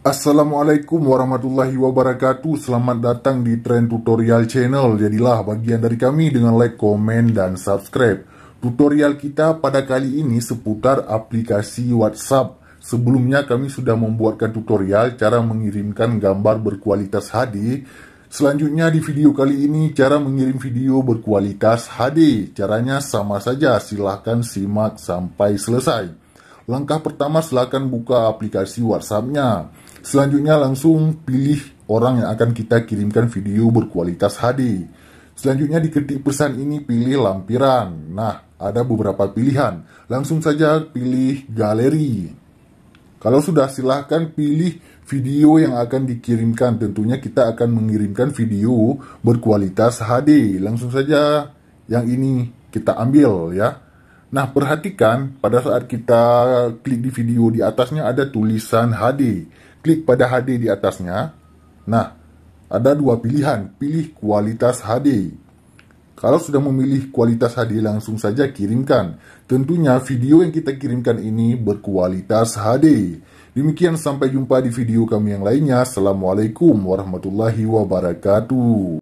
Assalamualaikum warahmatullahi wabarakatuh Selamat datang di Trend Tutorial Channel Jadilah bagian dari kami dengan like, komen, dan subscribe Tutorial kita pada kali ini seputar aplikasi WhatsApp Sebelumnya kami sudah membuatkan tutorial cara mengirimkan gambar berkualitas HD Selanjutnya di video kali ini cara mengirim video berkualitas HD Caranya sama saja silahkan simak sampai selesai Langkah pertama silahkan buka aplikasi WhatsAppnya. Selanjutnya langsung pilih orang yang akan kita kirimkan video berkualitas HD. Selanjutnya diketik pesan ini pilih lampiran. Nah, ada beberapa pilihan. Langsung saja pilih galeri. Kalau sudah silahkan pilih video yang akan dikirimkan. Tentunya kita akan mengirimkan video berkualitas HD. Langsung saja yang ini kita ambil ya. Nah, perhatikan pada saat kita klik di video di atasnya ada tulisan HD. Klik pada HD di atasnya. Nah, ada dua pilihan, pilih kualitas HD. Kalau sudah memilih kualitas HD langsung saja kirimkan. Tentunya video yang kita kirimkan ini berkualitas HD. Demikian sampai jumpa di video kami yang lainnya. Assalamualaikum warahmatullahi wabarakatuh.